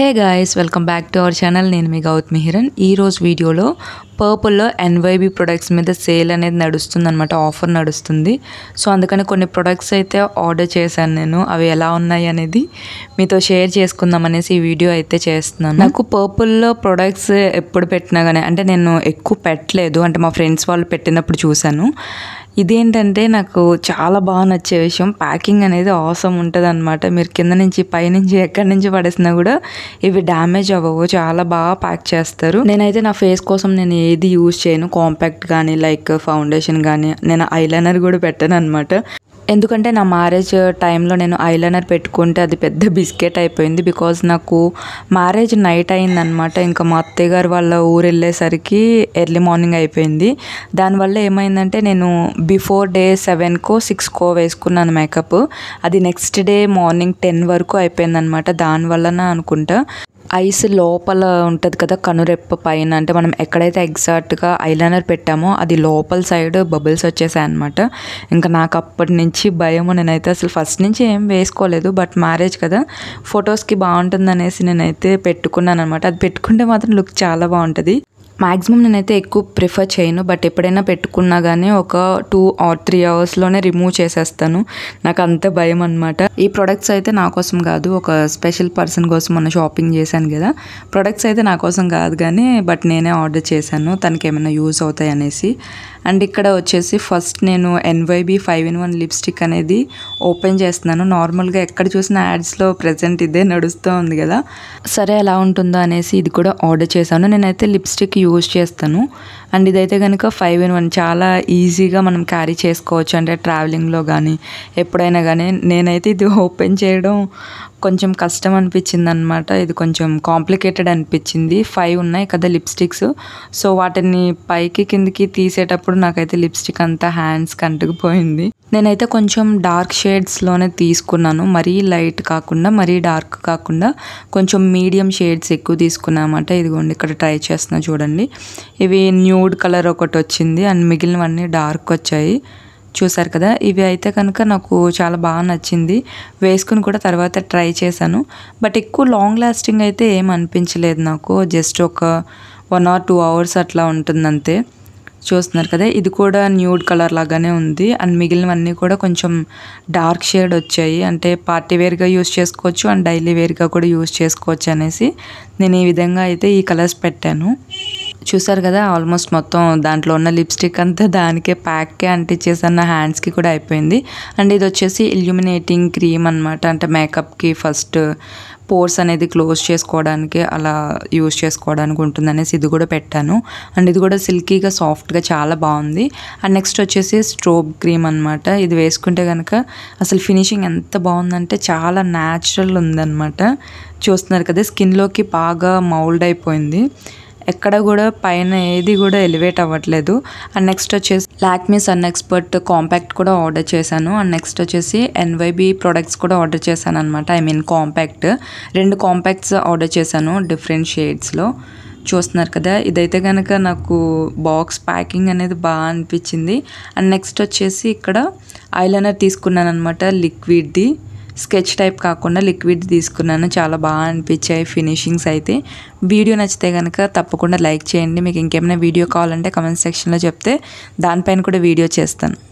hey guys welcome back to our channel నేను మీ గౌత్ మిహిరన్ ఈరోజు వీడియోలో పర్పుల్లో ఎన్వైబీ ప్రొడక్ట్స్ మీద సేల్ అనేది నడుస్తుంది అనమాట ఆఫర్ నడుస్తుంది సో అందుకని కొన్ని ప్రొడక్ట్స్ అయితే ఆర్డర్ చేశాను నేను అవి ఎలా ఉన్నాయి అనేది మీతో షేర్ చేసుకుందాం అనేసి ఈ వీడియో అయితే చేస్తున్నాను నాకు పర్పుల్లో ప్రొడక్ట్స్ ఎప్పుడు పెట్టినా కానీ అంటే నేను ఎక్కువ పెట్టలేదు అంటే మా ఫ్రెండ్స్ వాళ్ళు పెట్టినప్పుడు చూశాను ఇదేంటంటే నాకు చాలా బాగా నచ్చే విషయం ప్యాకింగ్ అనేది అవసరం ఉంటుంది అనమాట మీరు కింద నుంచి పైనుంచి ఎక్కడి నుంచి పడేసినా కూడా ఇవి డ్యామేజ్ అవ్వవు చాలా బాగా ప్యాక్ చేస్తారు నేనైతే నా ఫేస్ కోసం నేను ఏది యూజ్ చేయను కాంపాక్ట్ కానీ లైక్ ఫౌండేషన్ కానీ నేను ఐలైనర్ కూడా పెట్టాను అనమాట ఎందుకంటే నా మ్యారేజ్ టైంలో నేను ఐలైనర్ పెట్టుకుంటే అది పెద్ద బిస్కెట్ అయిపోయింది బికాజ్ నాకు మ్యారేజ్ నైట్ అయిందనమాట ఇంకా మా అత్తయ్య గారు వాళ్ళ ఊరు వెళ్ళేసరికి ఎర్లీ మార్నింగ్ అయిపోయింది దానివల్ల ఏమైందంటే నేను బిఫోర్ డే సెవెన్కో సిక్స్కో వేసుకున్నాను మేకప్ అది నెక్స్ట్ డే మార్నింగ్ టెన్ వరకు అయిపోయిందనమాట దానివల్ల అనుకుంటా ఐస్ లోపల ఉంటుంది కదా కనురెప్ప పైన అంటే మనం ఎక్కడైతే ఎగ్జాక్ట్గా ఐలైనర్ పెట్టామో అది లోపల సైడ్ బబుల్స్ వచ్చేసాయి అనమాట ఇంకా నాకు అప్పటి నుంచి భయం నేనైతే అసలు ఫస్ట్ నుంచి ఏం వేసుకోలేదు బట్ మ్యారేజ్ కదా ఫొటోస్కి బాగుంటుంది అనేసి నేనైతే పెట్టుకున్నాను అనమాట అది పెట్టుకుంటే మాత్రం లుక్ చాలా బాగుంటుంది మ్యాక్సిమం నేనైతే ఎక్కువ ప్రిఫర్ చేయను బట్ ఎప్పుడైనా పెట్టుకున్నా కానీ ఒక టూ ఆర్ త్రీ అవర్స్లోనే రిమూవ్ చేసేస్తాను నాకు అంత భయం అనమాట ఈ ప్రొడక్ట్స్ అయితే నా కోసం కాదు ఒక స్పెషల్ పర్సన్ కోసం మన షాపింగ్ చేశాను కదా ప్రొడక్ట్స్ అయితే నా కోసం కాదు కానీ బట్ నేనే ఆర్డర్ చేశాను తనకి ఏమైనా యూస్ అవుతాయి అనేసి అండ్ ఇక్కడ వచ్చేసి ఫస్ట్ నేను NYB five in one lipstick అనేది ఓపెన్ చేస్తున్నాను నార్మల్గా ఎక్కడ చూసిన యాడ్స్లో ప్రజెంట్ ఇదే నడుస్తూ ఉంది కదా సరే ఎలా ఉంటుందో అనేసి ఇది కూడా ఆర్డర్ చేశాను నేనైతే లిప్స్టిక్ యూజ్ చేస్తాను అండ్ ఇదైతే కనుక ఫైవ్ ఇన్ వన్ చాలా ఈజీగా మనం క్యారీ చేసుకోవచ్చు అంటే ట్రావెలింగ్లో కానీ ఎప్పుడైనా కానీ నేనైతే ఇది ఓపెన్ చేయడం కొంచెం కష్టం అనిపించింది అనమాట ఇది కొంచెం కాంప్లికేటెడ్ అనిపించింది ఫైవ్ ఉన్నాయి కదా లిప్స్టిక్స్ సో వాటిని పైకి కిందికి తీసేటప్పుడు నాకైతే లిప్స్టిక్ అంతా హ్యాండ్స్కి కంటుకుపోయింది నేనైతే కొంచెం డార్క్ షేడ్స్లోనే తీసుకున్నాను మరీ లైట్ కాకుండా మరీ డార్క్ కాకుండా కొంచెం మీడియం షేడ్స్ ఎక్కువ అనమాట ఇదిగోండి ఇక్కడ ట్రై చేస్తున్నా చూడండి ఇవి న్యూడ్ కలర్ ఒకటి వచ్చింది అండ్ మిగిలినవన్నీ డార్క్ వచ్చాయి చూసారు కదా ఇవి అయితే కనుక నాకు చాలా బాగా నచ్చింది వేసుకుని కూడా తర్వాత ట్రై చేశాను బట్ ఎక్కువ లాంగ్ లాస్టింగ్ అయితే ఏం అనిపించలేదు నాకు జస్ట్ ఒక వన్ ఆర్ టూ అవర్స్ అట్లా ఉంటుందంతే చూస్తున్నారు కదా ఇది కూడా న్యూడ్ కలర్ లాగానే ఉంది అండ్ మిగిలినవన్నీ కూడా కొంచెం డార్క్ షేడ్ వచ్చాయి అంటే పార్టీ వేర్గా యూస్ చేసుకోవచ్చు అండ్ డైలీ వేర్గా కూడా యూస్ చేసుకోవచ్చు అనేసి నేను ఈ విధంగా అయితే ఈ కలర్స్ పెట్టాను చూసారు కదా ఆల్మోస్ట్ మొత్తం దాంట్లో ఉన్న లిప్స్టిక్ అంతా దానికే ప్యాక్కే అంటించేసన్న హ్యాండ్స్కి కూడా అయిపోయింది అండ్ ఇది వచ్చేసి ఇల్యూమినేటింగ్ క్రీమ్ అనమాట అంటే మేకప్కి ఫస్ట్ పోర్స్ అనేది క్లోజ్ చేసుకోవడానికి అలా యూజ్ చేసుకోవడానికి ఉంటుంది అనేసి ఇది కూడా పెట్టాను అండ్ ఇది కూడా సిల్కీగా సాఫ్ట్గా చాలా బాగుంది అండ్ నెక్స్ట్ వచ్చేసి స్ట్రోబ్ క్రీమ్ అనమాట ఇది వేసుకుంటే కనుక అసలు ఫినిషింగ్ ఎంత బాగుందంటే చాలా న్యాచురల్ ఉందన్నమాట చూస్తున్నారు కదా స్కిన్లోకి బాగా మౌల్డ్ అయిపోయింది ఎక్కడ కూడా పైన ఏది కూడా ఎలివేట్ అవ్వట్లేదు అండ్ నెక్స్ట్ వచ్చేసి లాక్మీ సన్ ఎక్స్పర్ట్ కాంపాక్ట్ కూడా ఆర్డర్ చేశాను అండ్ నెక్స్ట్ వచ్చేసి ఎన్వైబి ప్రొడక్ట్స్ కూడా ఆర్డర్ చేశాను అనమాట ఐ మీన్ కాంపాక్ట్ రెండు కాంపాక్ట్స్ ఆర్డర్ చేశాను డిఫరెంట్ షేడ్స్లో చూస్తున్నారు కదా ఇదైతే కనుక నాకు బాక్స్ ప్యాకింగ్ అనేది బాగా అనిపించింది అండ్ నెక్స్ట్ వచ్చేసి ఇక్కడ ఐలైనర్ తీసుకున్నాను అనమాట లిక్విడ్ది స్కెచ్ టైప్ కాకుండా లిక్విడ్ తీసుకున్నాను చాలా బాగా అనిపించాయి ఫినిషింగ్స్ అయితే వీడియో నచ్చితే కనుక తప్పకుండా లైక్ చేయండి మీకు ఇంకేమైనా వీడియో కావాలంటే కమెంట్ సెక్షన్లో చెప్తే దానిపైన కూడా వీడియో చేస్తాను